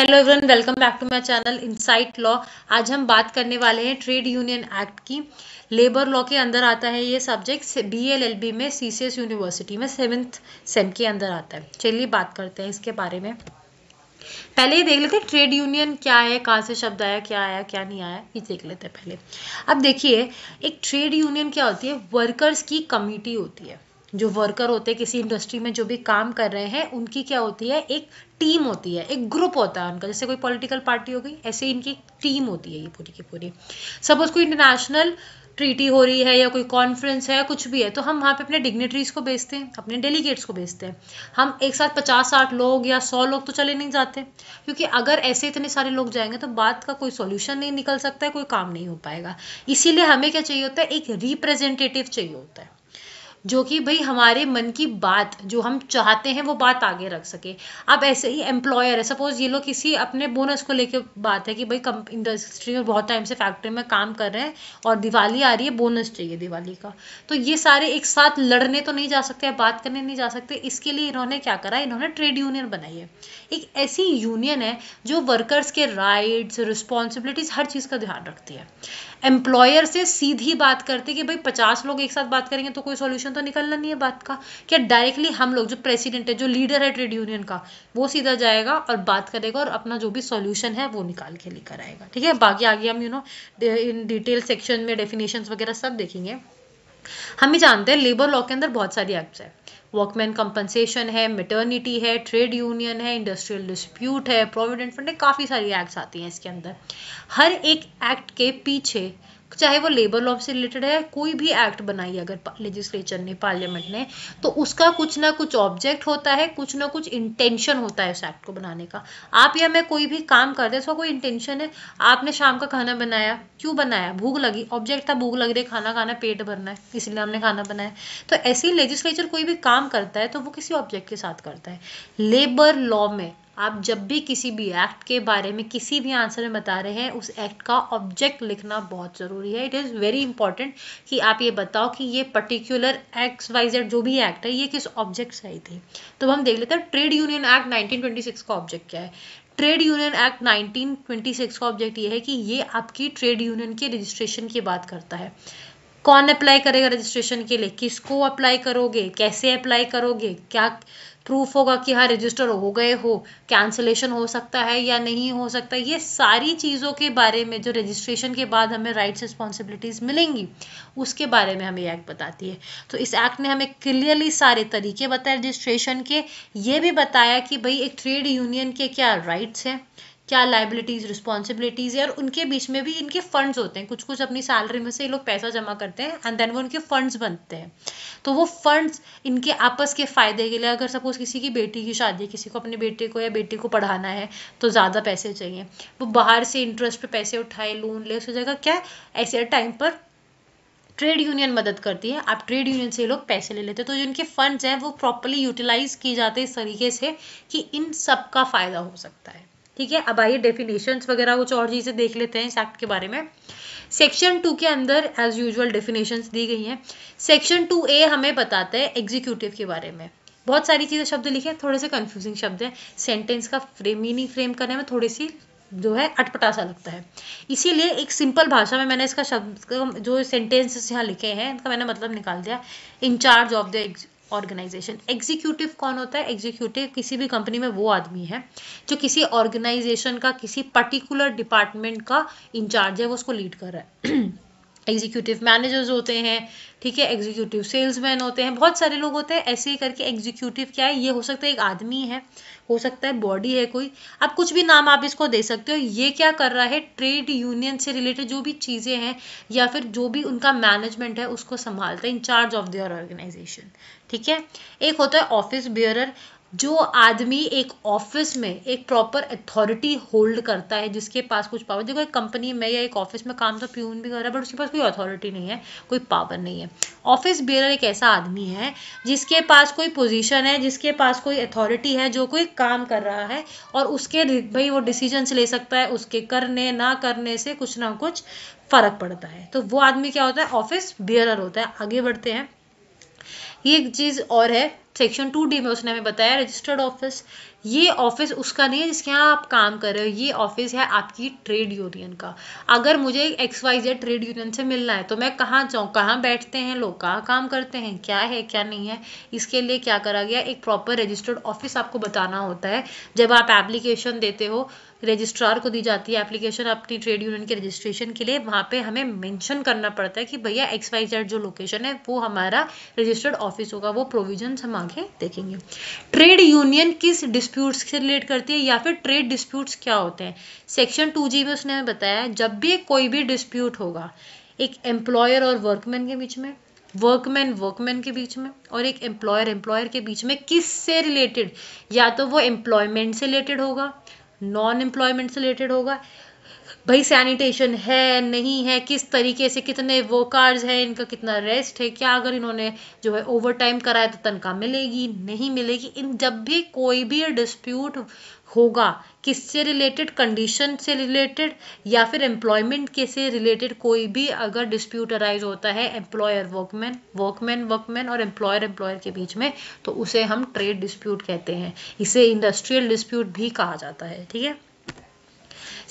hello everyone welcome back to my channel insight law आज हम बात करने वाले हैं ट्रेड यूनियन एक्ट की लेबर लॉ के अंदर आता है ये सब्जेक्ट बीएलएलबी में सीसीएस यूनिवर्सिटी में सेवेंथ सेम के अंदर आता है चलिए बात करते हैं इसके बारे में पहले ये देख लेते हैं ट्रेड यूनियन क्या है कहाँ से शब्द आया क्या आया क्या नहीं आया ये देख लेते हैं पहले अब देखिए एक ट्रेड यूनियन क्या होती है वर्कर्स की कमिटी होती है जो वर्कर होते हैं किसी इंडस्ट्री में जो भी काम कर रहे हैं उनकी क्या होती है एक टीम होती है एक ग्रुप होता है उनका जैसे कोई पॉलिटिकल पार्टी हो गई ऐसे इनकी एक टीम होती है ये पूरी की पूरी सपोज कोई इंटरनेशनल ट्रीटी हो रही है या कोई कॉन्फ्रेंस है कुछ भी है तो हम वहाँ पे अपने डिग्नेटरीज को भेजते हैं अपने डेलीगेट्स को भेजते हैं हम एक साथ पचास साठ लोग या सौ लोग तो चले नहीं जाते क्योंकि अगर ऐसे इतने सारे लोग जाएंगे तो बात का कोई सोल्यूशन नहीं निकल सकता है कोई काम नहीं हो पाएगा इसीलिए हमें क्या चाहिए होता है एक रिप्रेजेंटेटिव चाहिए होता है जो कि भाई हमारे मन की बात जो हम चाहते हैं वो बात आगे रख सके अब ऐसे ही एम्प्लॉयर है सपोज ये लोग किसी अपने बोनस को लेके बात है कि भाई कम इंडस्ट्री में बहुत टाइम से फैक्ट्री में काम कर रहे हैं और दिवाली आ रही है बोनस चाहिए दिवाली का तो ये सारे एक साथ लड़ने तो नहीं जा सकते बात करने नहीं जा सकते इसके लिए इन्होंने क्या करा इन्होंने ट्रेड यूनियन बनाई है एक ऐसी यूनियन है जो वर्कर्स के राइट्स रिस्पॉन्सिबिलिटीज हर चीज़ का ध्यान रखती है एम्प्लॉयर से सीधी बात करती है कि भाई पचास लोग एक साथ बात करेंगे तो कोई सोल्यूशन तो निकलना नहीं है बात का क्या डायरेक्टली हम लोग जो प्रेसिडेंट है जो लीडर है ट्रेड यूनियन का वो सीधा जाएगा और बात करेगा और अपना जो भी सोल्यूशन है वो निकाल के लेकर आएगा ठीक है बाकी आगे हम you know in detail section में डेफिनेशन वगैरह सब देखेंगे हम ही जानते हैं लेबर लॉ के अंदर बहुत सारी एक्ट्स है वर्कमैन कंपनसेशन है मेटर्निटी है ट्रेड यूनियन है इंडस्ट्रियल डिस्प्यूट है प्रोविडेंट फंड है काफ़ी सारी एक्ट्स आती हैं इसके अंदर हर एक एक्ट के पीछे चाहे वो लेबर लॉ से रिलेटेड है कोई भी एक्ट बनाई अगर लेजिस्लेचर ने पार्लियामेंट ने तो उसका कुछ ना कुछ ऑब्जेक्ट होता है कुछ ना कुछ इंटेंशन होता है उस एक्ट को बनाने का आप या मैं कोई भी काम कर हैं उसका कोई इंटेंशन है आपने शाम का खाना बनाया क्यों बनाया भूख लगी ऑब्जेक्ट था भूख लग रही खाना खाना पेट भरना है इसलिए हमने खाना बनाया तो ऐसे ही लेजिस्लेचर कोई भी काम करता है तो वो किसी ऑब्जेक्ट के साथ करता है लेबर लॉ में आप जब भी किसी भी एक्ट के बारे में किसी भी आंसर में बता रहे हैं उस एक्ट का ऑब्जेक्ट लिखना बहुत ज़रूरी है इट इज़ वेरी इंपॉर्टेंट कि आप ये बताओ कि ये पर्टिकुलर एक्स वाई जेड जो भी एक्ट है ये किस ऑब्जेक्ट से आई थी तो हम देख लेते हैं ट्रेड यूनियन एक्ट नाइनटीन का ऑब्जेक्ट क्या है ट्रेड यूनियन एक्ट 1926 का ऑब्जेक्ट ये है कि ये आपकी ट्रेड यूनियन के रजिस्ट्रेशन की बात करता है कौन अप्लाई करेगा रजिस्ट्रेशन के लिए किसको अप्लाई करोगे कैसे अप्लाई करोगे क्या प्रूफ होगा कि हाँ रजिस्टर हो गए हो कैंसिलेशन हो सकता है या नहीं हो सकता ये सारी चीज़ों के बारे में जो रजिस्ट्रेशन के बाद हमें राइट्स रिस्पॉन्सिबिलिटीज़ मिलेंगी उसके बारे में हमें एक्ट बताती है तो इस एक्ट ने हमें क्लियरली सारे तरीके बताए रजिस्ट्रेशन के ये भी बताया कि भाई एक ट्रेड यूनियन के क्या राइट्स हैं क्या लाइबिलिटीज रिस्पॉन्सिबिलिटीज है और उनके बीच में भी इनके फंड्स होते हैं कुछ कुछ अपनी सैलरी में से ये लोग पैसा जमा करते हैं एंड देन वो उनके फंड्स बनते हैं तो वो फंड्स इनके आपस के फ़ायदे के लिए अगर सपोज किसी की बेटी की शादी है किसी को अपने बेटे को या बेटी को पढ़ाना है तो ज़्यादा पैसे चाहिए वो बाहर से इंटरेस्ट पे पैसे उठाए लोन ले उस जगह क्या ऐसे टाइम पर ट्रेड यूनियन मदद करती है आप ट्रेड यूनियन से लोग पैसे ले लेते हैं तो जो इनके फंड्स हैं वो प्रॉपरली यूटिलाइज किए जाते हैं इस तरीके से कि इन सब का फ़ायदा हो सकता है ठीक है अब आइए डेफिनेशंस वगैरह कुछ और चीज़ें देख लेते हैं इस एक्ट के बारे में सेक्शन टू के अंदर एज यूजल डेफिनेशंस दी गई हैं सेक्शन टू ए हमें बताते हैं एग्जीक्यूटिव के बारे में बहुत सारी चीज़ें शब्द लिखे हैं थोड़े से कन्फ्यूजिंग शब्द हैं सेंटेंस का फ्रेम मीनिंग फ्रेम करने में थोड़ी सी जो है अटपटा सा लगता है इसीलिए एक सिंपल भाषा में मैंने इसका शब्द जो सेंटेंसेस यहाँ लिखे हैं इनका मैंने मतलब निकाल दिया in charge of the organisation executive कौन होता है एग्जीक्यूटिव किसी भी कंपनी में वो आदमी है जो किसी ऑर्गेनाइजेशन का किसी पर्टिकुलर डिपार्टमेंट का इंचार्ज है वो उसको लीड कर रहा है एग्जीक्यूटिव मैनेजर्स होते हैं ठीक है एग्जीक्यूटिव सेल्समैन होते हैं बहुत सारे लोग होते हैं ऐसे ही करके एग्जीक्यूटिव क्या है ये हो सकता है एक आदमी है हो सकता है बॉडी है कोई अब कुछ भी नाम आप इसको दे सकते हो ये क्या कर रहा है ट्रेड यूनियन से रिलेटेड जो भी चीज़ें हैं या फिर जो भी उनका मैनेजमेंट है उसको संभालता है इंचार्ज ऑफ देअर ऑर्गेनाइजेशन ठीक है एक होता है ऑफिस बियरर जो आदमी एक ऑफिस में एक प्रॉपर अथॉरिटी होल्ड करता है जिसके पास कुछ पावर देखो एक कंपनी में या एक ऑफिस में काम तो प्यून भी कर रहा है बट उसके पास कोई अथॉरिटी नहीं है कोई पावर नहीं है ऑफिस बेरर एक ऐसा आदमी है जिसके पास कोई पोजीशन है जिसके पास कोई अथॉरिटी है जो कोई काम कर रहा है और उसके भाई वो डिसीजंस ले सकता है उसके करने ना करने से कुछ ना कुछ फर्क पड़ता है तो वो आदमी क्या होता है ऑफिस बेरर होता है आगे बढ़ते हैं ये एक चीज़ और है सेक्शन टू डी में उसने हमें बताया रजिस्टर्ड ऑफिस ये ऑफिस उसका नहीं है जिसके यहाँ आप काम कर रहे हो ये ऑफिस है आपकी ट्रेड यूनियन का अगर मुझे X Y Z trade union से मिलना है तो मैं कहाँ जाऊँ कहाँ बैठते हैं लोग कहाँ काम करते हैं क्या है क्या नहीं है इसके लिए क्या करा गया एक प्रॉपर रजिस्टर्ड ऑफिस आपको बताना होता है जब आप एप्लीकेशन देते हो रजिस्ट्रार को दी जाती है एप्लीकेशन अपनी ट्रेड यूनियन के रजिस्ट्रेशन के लिए वहाँ पे हमें मेंशन करना पड़ता है कि भैया एक्स वाई जेड जो लोकेशन है वो हमारा रजिस्टर्ड ऑफिस होगा वो प्रोविजन हम है देखेंगे ट्रेड यूनियन किस डिस्प्यूट्स से रिलेट करती है या फिर ट्रेड डिस्प्यूट्स क्या होते हैं सेक्शन टू जी में उसने हमें बताया जब भी कोई भी डिस्प्यूट होगा एक एम्प्लॉयर और वर्कमैन के बीच में वर्कमैन वर्कमैन के बीच में और एक एम्प्लॉयर एम्प्लॉयर के बीच में किस से रिलेटेड या तो वो एम्प्लॉयमेंट से रिलेटेड होगा नॉन एम्प्लॉयमेंट से रिलेटेड होगा भाई सैनिटेशन है नहीं है किस तरीके से कितने वो हैं है इनका कितना रेस्ट है क्या अगर इन्होंने जो है ओवर टाइम कराया तो तनख्वाह मिलेगी नहीं मिलेगी इन जब भी कोई भी डिस्प्यूट होगा किससे रिलेटेड कंडीशन से रिलेटेड या फिर एम्प्लॉयमेंट के से रिलेटेड कोई भी अगर डिस्प्यूट अराइज होता है एम्प्लॉयर वर्कमैन वर्कमैन वर्कमैन और एम्प्लॉयर एम्प्लॉयर के बीच में तो उसे हम ट्रेड डिस्प्यूट कहते हैं इसे इंडस्ट्रियल डिस्प्यूट भी कहा जाता है ठीक है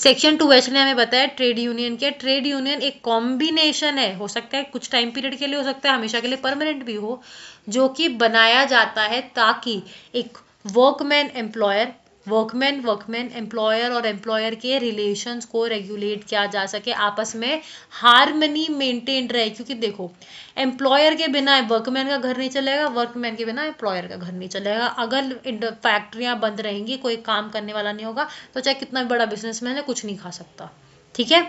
सेक्शन टू एच ने हमें बताया ट्रेड यूनियन के ट्रेड यूनियन एक कॉम्बिनेशन है हो सकता है कुछ टाइम पीरियड के लिए हो सकता है हमेशा के लिए परमानेंट भी हो जो कि बनाया जाता है ताकि एक workman employer workman workman employer और एम्प्लॉयर के रिलेशंस को रेगुलेट किया जा सके आपस में हारमनी मेंटेन रहे क्योंकि देखो एम्प्लॉयर के बिना वर्कमैन का घर नहीं चलेगा वर्कमैन के बिना एम्प्लॉयर का घर नहीं चलेगा अगर फैक्ट्रियाँ बंद रहेंगी कोई काम करने वाला नहीं होगा तो चाहे कितना बड़ा बिजनेसमैन है कुछ नहीं खा सकता ठीक है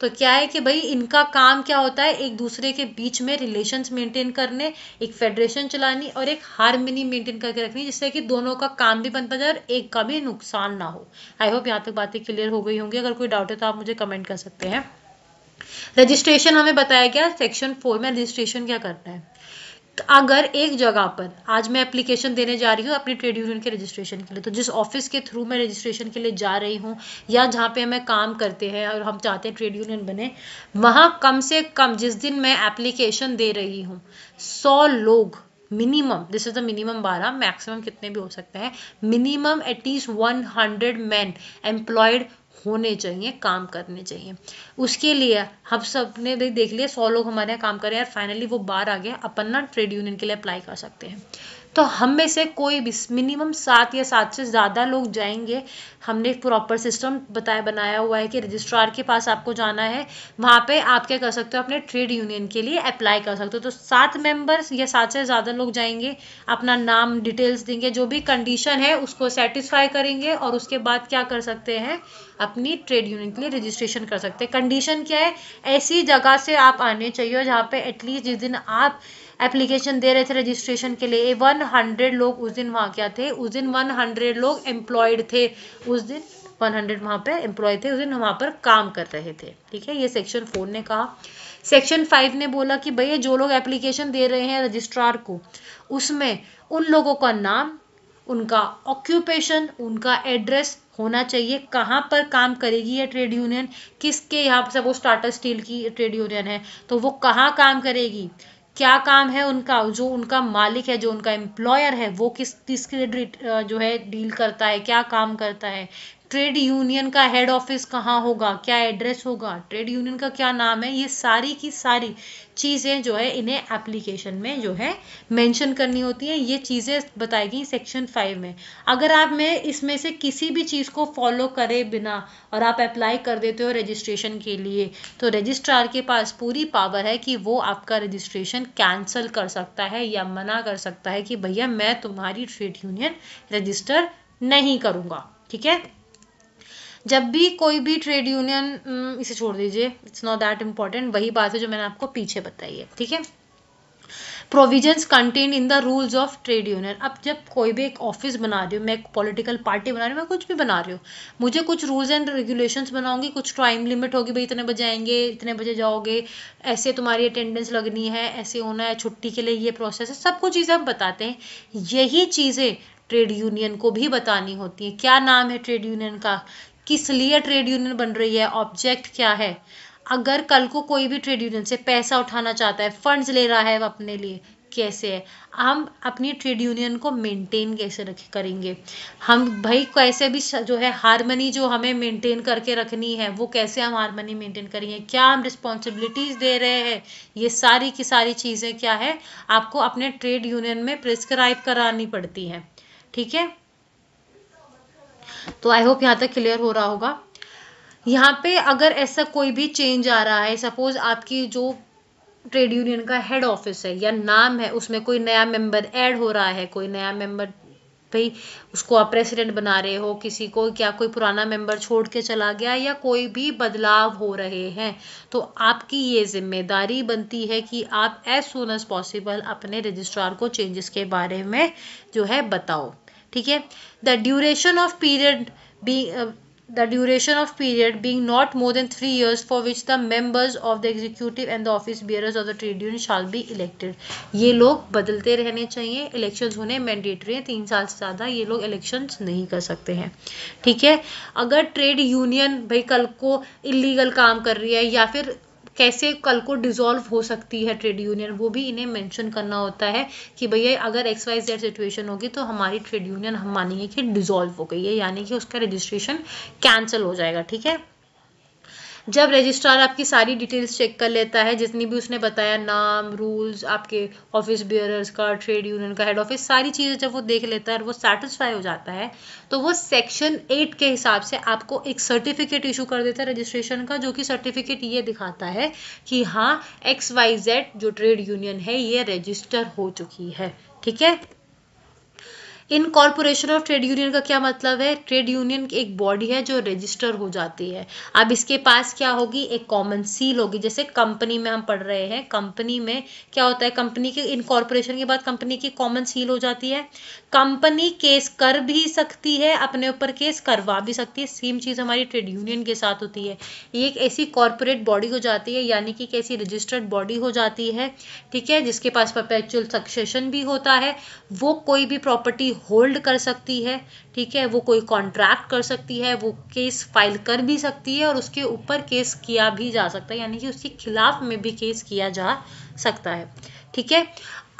तो क्या है कि भाई इनका काम क्या होता है एक दूसरे के बीच में रिलेशन मेंटेन करने एक फेडरेशन चलानी और एक हारमनी मेंटेन करके रखनी जिससे कि दोनों का काम भी बनता जाए और एक का भी नुकसान ना हो आई होप यहाँ तक बातें क्लियर हो गई होंगी अगर कोई डाउट है तो आप मुझे कमेंट कर सकते हैं रजिस्ट्रेशन हमें बताया गया सेक्शन फोर में रजिस्ट्रेशन क्या करना है अगर एक जगह पर आज मैं एप्लीकेशन देने जा रही हूँ अपनी ट्रेड यूनियन के रजिस्ट्रेशन के लिए तो जिस ऑफिस के थ्रू मैं रजिस्ट्रेशन के लिए जा रही हूँ या जहाँ पे हमें काम करते हैं और हम चाहते हैं ट्रेड यूनियन बने वहाँ कम से कम जिस दिन मैं एप्लीकेशन दे रही हूँ सौ लोग minimum this is the minimum बारह मैक्सिमम कितने भी हो सकते हैं minimum at least one hundred man employed होने चाहिए काम करने चाहिए उसके लिए हम सब ने भी देख लिया सौ लोग हमारे यहाँ काम कर हैं और फाइनली वो बाहर आ गया अपन ना ट्रेड यूनियन के लिए अप्लाई कर सकते हैं तो हम में से कोई भी मिनिमम सात या सात से ज़्यादा लोग जाएंगे हमने एक प्रॉपर सिस्टम बताया बनाया हुआ है कि रजिस्ट्रार के पास आपको जाना है वहाँ पे आप क्या कर सकते हो अपने ट्रेड यूनियन के लिए अप्लाई कर सकते हो तो सात मेंबर्स या सात से ज़्यादा लोग जाएंगे अपना नाम डिटेल्स देंगे जो भी कंडीशन है उसको सेटिस्फाई करेंगे और उसके बाद क्या कर सकते हैं अपनी ट्रेड यूनियन के लिए रजिस्ट्रेशन कर सकते हैं कंडीशन क्या है ऐसी जगह से आप आने चाहिए जहाँ पर एटलीस्ट जिस दिन आप एप्लीकेशन दे रहे थे रजिस्ट्रेशन के लिए वन हंड्रेड लोग उस दिन वहाँ क्या थे उस दिन वन हंड्रेड लोग एम्प्लॉयड थे उस दिन वन हंड्रेड वहाँ पर एम्प्लॉय थे उस दिन वहाँ पर काम कर रहे थे ठीक है ये सेक्शन फोर ने कहा सेक्शन फाइव ने बोला कि भैया जो लोग एप्लीकेशन दे रहे हैं रजिस्ट्रार को उसमें उन लोगों का नाम उनका ऑक्यूपेशन उनका एड्रेस होना चाहिए कहाँ पर काम करेगी ये ट्रेड यूनियन किसके यहाँ वो स्टार्टर स्टील की ट्रेड यूनियन है तो वो कहाँ काम करेगी क्या काम है उनका जो उनका मालिक है जो उनका एम्प्लॉयर है वो किस किसके जो है डील करता है क्या काम करता है ट्रेड यूनियन का हेड ऑफिस कहाँ होगा क्या एड्रेस होगा ट्रेड यूनियन का क्या नाम है ये सारी की सारी चीज़ें जो है इन्हें एप्लीकेशन में जो है मेंशन करनी होती हैं ये चीज़ें बताई गई सेक्शन फाइव में अगर आप में इसमें से किसी भी चीज़ को फॉलो करे बिना और आप अप्लाई कर देते हो रजिस्ट्रेशन के लिए तो रजिस्ट्रार के पास पूरी पावर है कि वो आपका रजिस्ट्रेशन कैंसिल कर सकता है या मना कर सकता है कि भैया मैं तुम्हारी ट्रेड यूनियन रजिस्टर नहीं करूँगा ठीक है जब भी कोई भी ट्रेड हम्म, यूनियन इसे छोड़ दीजिए इट्स नॉट दैट इम्पॉर्टेंट वही बात है जो मैंने आपको पीछे बताई है ठीक है provisions content in the rules of trade union अब जब कोई भी एक ऑफिस बना रही हूँ मैं एक पॉलिटिकल पार्टी बना रही हूँ मैं कुछ भी बना रही हूँ मुझे कुछ रूल्स एंड रेगुलेशंस बनाऊंगी कुछ टाइम लिमिट होगी भाई इतने बजे आएंगे इतने बजे जाओगे ऐसे तुम्हारी अटेंडेंस लगनी है ऐसे होना है छुट्टी के लिए ये प्रोसेस है सब कुछ चीज़ें हम बताते हैं यही चीज़ें ट्रेड यूनियन को भी बतानी होती है क्या नाम है ट्रेड यूनियन का किस लिए ट्रेड यूनियन बन रही है ऑब्जेक्ट क्या है अगर कल को कोई भी ट्रेड यूनियन से पैसा उठाना चाहता है फंड्स ले रहा है अपने लिए कैसे है हम अपनी ट्रेड यूनियन को मेंटेन कैसे रख करेंगे हम भाई कैसे भी जो है हारमनी जो हमें मेंटेन करके रखनी है वो कैसे हम हारमनी मेंटेन करेंगे क्या हम रिस्पॉन्सिबिलिटीज़ दे रहे हैं ये सारी की सारी चीज़ें क्या है आपको अपने ट्रेड यूनियन में प्रिस्क्राइब करानी पड़ती हैं ठीक है तो आई होप यहाँ तक क्लियर हो रहा होगा यहाँ पे अगर ऐसा कोई भी चेंज आ रहा है सपोज आपकी जो ट्रेड यूनियन का हेड ऑफिस है या नाम है उसमें कोई नया मेंबर ऐड हो रहा है कोई नया मेंबर भाई उसको आप प्रेसिडेंट बना रहे हो किसी को क्या कोई पुराना मेंबर छोड़ के चला गया या कोई भी बदलाव हो रहे हैं तो आपकी ये जिम्मेदारी बनती है कि आप एज सुन एज पॉसिबल अपने रजिस्ट्रार को चेंजेस के बारे में जो है बताओ ठीक है the duration of period be the duration of period being not more than three years for which the members of the executive and the office bearers of the trade union shall be elected ये लोग बदलते रहने चाहिए election होने mandatory हैं तीन साल से ज़्यादा ये लोग इलेक्शन नहीं कर सकते हैं ठीक है अगर ट्रेड यूनियन भाई कल को इलीगल काम कर रही है या फिर कैसे कल को डिजोल्व हो सकती है ट्रेड यूनियन वो भी इन्हें मेंशन करना होता है कि भैया अगर एक्स वाई जेड सिचुएशन होगी तो हमारी ट्रेड यूनियन हम मानेंगे कि डिजोल्व हो गई है यानी कि उसका रजिस्ट्रेशन कैंसिल हो जाएगा ठीक है जब रजिस्ट्रार आपकी सारी डिटेल्स चेक कर लेता है जितनी भी उसने बताया नाम रूल्स आपके ऑफिस बियरर्स का ट्रेड यूनियन का हेड ऑफिस सारी चीज़ें जब वो देख लेता है और वो सेटिस्फाई हो जाता है तो वो सेक्शन एट के हिसाब से आपको एक सर्टिफिकेट इशू कर देता है रजिस्ट्रेशन का जो कि सर्टिफिकेट ये दिखाता है कि हाँ एक्स वाई जेड जो ट्रेड यूनियन है ये रजिस्टर हो चुकी है ठीक है incorporation of trade union का क्या मतलब है ट्रेड यूनियन की एक बॉडी है जो रजिस्टर हो जाती है अब इसके पास क्या होगी एक कॉमन सील होगी जैसे कंपनी में हम पढ़ रहे हैं कंपनी में क्या होता है कंपनी के इन कॉरपोरेशन के बाद कंपनी की कॉमन सील हो जाती है कंपनी केस कर भी सकती है अपने ऊपर केस करवा भी सकती है सेम चीज़ हमारी ट्रेड यूनियन के साथ होती है ये एक ऐसी कॉरपोरेट बॉडी हो जाती है यानी कि एक ऐसी रजिस्टर्ड बॉडी हो जाती है ठीक है जिसके पास परपैचुअल सक्सेशन भी होता है वो कोई भी प्रॉपर्टी होल्ड कर सकती है ठीक है वो कोई कॉन्ट्रैक्ट कर सकती है वो केस फाइल कर भी सकती है और उसके ऊपर केस किया भी जा सकता है यानी कि उसके खिलाफ में भी केस किया जा सकता है ठीक है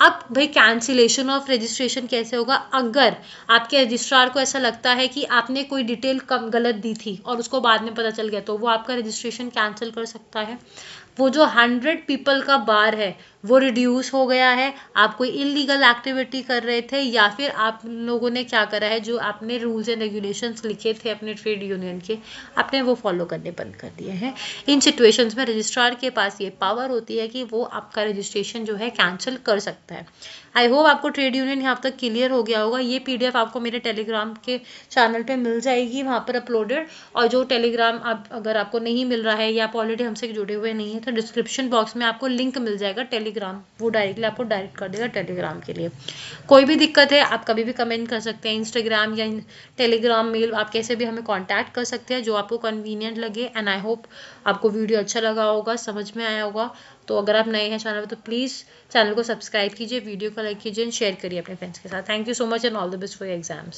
अब भाई कैंसिलेशन ऑफ रजिस्ट्रेशन कैसे होगा अगर आपके रजिस्ट्रार को ऐसा लगता है कि आपने कोई डिटेल कम गलत दी थी और उसको बाद में पता चल गया तो वो आपका रजिस्ट्रेशन कैंसिल कर सकता है वो जो हंड्रेड पीपल का बार है वो रिड्यूस हो गया है आप कोई इलीगल एक्टिविटी कर रहे थे या फिर आप लोगों ने क्या करा है जो आपने रूल्स एंड रेगुलेशंस लिखे थे अपने ट्रेड यूनियन के आपने वो फॉलो करने बंद कर दिए हैं इन सिचुएशंस में रजिस्ट्रार के पास ये पावर होती है कि वो आपका रजिस्ट्रेशन जो है कैंसिल कर सकता है आई होप आपको ट्रेड यूनियन यहाँ तक क्लियर हो गया होगा ये पी आपको मेरे टेलीग्राम के चैनल पर मिल जाएगी वहाँ पर अपलोडेड और जो टेलीग्राम आप अगर आपको नहीं मिल रहा है या आप ऑलरेडी हमसे जुड़े हुए नहीं है तो डिस्क्रिप्शन बॉक्स में आपको लिंक मिल जाएगा टेलीग्राम टेलीग्राम वो डायरेक्टली आपको डायरेक्ट कर देगा टेलीग्राम के लिए कोई भी दिक्कत है आप कभी भी कमेंट कर सकते हैं इंस्टाग्राम या टेलीग्राम मेल आप कैसे भी हमें कॉन्टैक्ट कर सकते हैं जो आपको कन्वीनियंट लगे एंड आई होप आपको वीडियो अच्छा लगा होगा समझ में आया होगा तो अगर आप नए हैं चैनल पर तो प्लीज़ चैनल को सब्सक्राइब कीजिए वीडियो को लाइक कीजिए एंड शेयर करिए अपने फ्रेंड्स के साथ thank you so much and all the best for exams